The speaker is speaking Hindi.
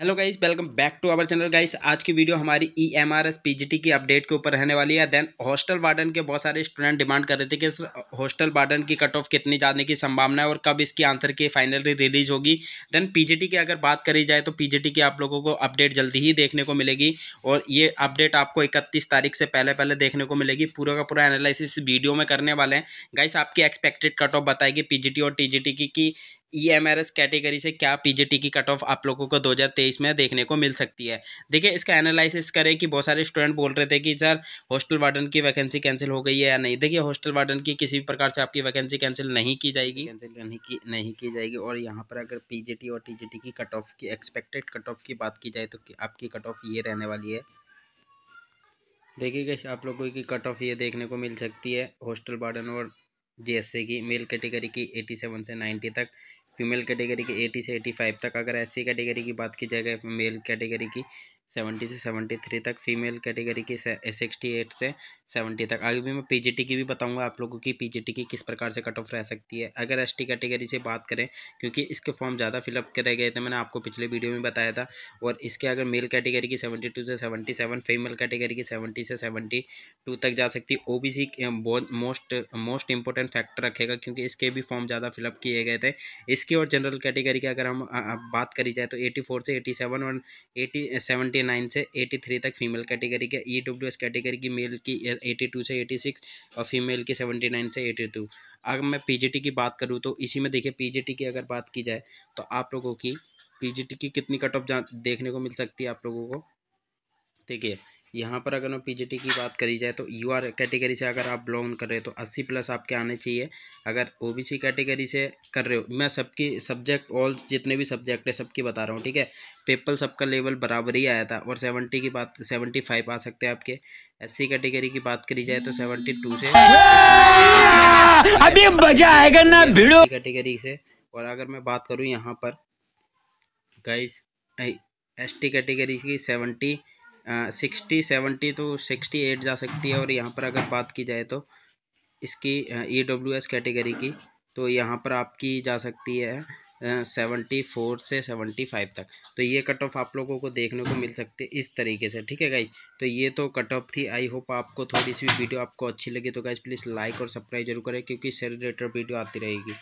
hello guys welcome back to our channel guys आज की वीडियो हमारी E M R S P G T की अपडेट के ऊपर रहने वाली है देन हॉस्टल वार्डन के बहुत सारे स्टूडेंट डिमांड कर रहे थे कि हॉस्टल वार्डन की कट ऑफ कितनी जाने की संभावना है और कब इसकी आंसर की फाइनली रिलीज होगी देन पी जी टी की अगर बात करी जाए तो पी जी टी की आप लोगों को अपडेट जल्दी ही देखने को मिलेगी और ये अपडेट आपको इकतीस तारीख से पहले पहले देखने को मिलेगी पूरा का पूरा एनालिसिस वीडियो में करने वाले हैं गाइस आपकी एक्सपेक्टेड कट ऑफ बताएगी पी जी टी और टी जी टी की E M R S category से क्या पी जी टी की कट ऑफ आप लोगों को दो हज़ार तेईस इसमें देखने को मिल सकती है देखिए इसका एनालिसिस करें कि बहुत सारे स्टूडेंट बोल रहे थे कि सर हॉस्टल वार्डन की वैकेंसी कैंसिल हो गई है या नहीं देखिए हॉस्टल वार्डन की किसी भी प्रकार से आपकी वैकेंसी कैंसिल नहीं की जाएगी कैंसिल नहीं की नहीं की जाएगी और यहाँ पर अगर पी और टी की कट ऑफ की एक्सपेक्टेड कट ऑफ की बात की जाए तो आपकी कट ऑफ ये रहने वाली है देखिए गैस आप लोगों की कट ऑफ ये देखने को मिल सकती है हॉस्टल वार्डन और जीएससी की मेल कैटेगरी की 87 से 90 तक फीमेल कैटेगरी के 80 से 85 तक अगर एस कैटेगरी की बात की जाएगा मेल कैटेगरी की सेवेंटी से सेवेंटी थ्री तक फीमेल कैटेगरी की सिक्सटी एट से सेवेंटी तक आगे भी मैं पीजीटी की भी बताऊंगा आप लोगों की पीजीटी की किस प्रकार से कट ऑफ रह सकती है अगर एसटी कैटेगरी से बात करें क्योंकि इसके फॉर्म ज़्यादा फिलअप करे गए थे मैंने आपको पिछले वीडियो में बताया था और इसके अगर मेल कैटेगरी की सेवेंटी टू से सेवेंटी सेवन फीमेल कैटेगरी की सेवेंटी से सेवेंटी टू तक जा सकती है O B C most most important factor रखेगा क्योंकि इसके भी फॉर्म ज़्यादा फिलअप किए गए थे इसकी और जनरल कैटेगरी की अगर हम बात करी जाए तो एटी फोर से एटी सेवन और एटी एटी नाइन से एटी थ्री तक फीमेल कैटेगरी के ई डब्ल्यू एस कैटेगरी की मेल की एटी टू से एटी सिक्स और फीमेल की सेवेंटी नाइन से एटी टू अगर मैं पी जी टी की बात करूँ तो इसी में देखिए पी जी टी की अगर बात की जाए तो आप लोगों की पी जी टी की कितनी कट ऑफ देखने को मिल सकती है आप लोगों को देखिए यहाँ पर अगर मैं पीजीटी की बात करी जाए तो आर कैटेगरी से अगर आप बिलोंग कर रहे हो तो अस्सी प्लस आपके आने चाहिए अगर ओबीसी कैटेगरी से कर रहे हो मैं सबकी सब्जेक्ट ऑल जितने भी सब्जेक्ट है सबकी बता रहा हूँ ठीक है पेपर सबका लेवल बराबर ही आया था और सेवेंटी की बात सेवेंटी फाइव आ सकते हैं आपके सी कैटेगरी की बात करी जाए तो सेवेंटी टू से अभी मजा आएगा ना भिड़ो कैटेगरी से और अगर मैं बात करूँ यहाँ पर गाइस एस टी कैटेगरी की सेवेंटी सिक्सटी सेवेंटी तो सिक्सटी एट जा सकती है और यहाँ पर अगर बात की जाए तो इसकी ई डब्ल्यू एस कैटेगरी की तो यहाँ पर आपकी जा सकती है सेवेंटी फोर से सेवेंटी फाइव तक तो ये कट ऑफ आप लोगों को देखने को मिल सकती है इस तरीके से ठीक है गाइज तो ये तो कट ऑफ थी आई होप आपको थोड़ी सी वीडियो आपको अच्छी लगी तो गाइज प्लीज़ लाइक और सब्सक्राइब जरूर करें क्योंकि इससे रिलेटेड वीडियो आती रहेगी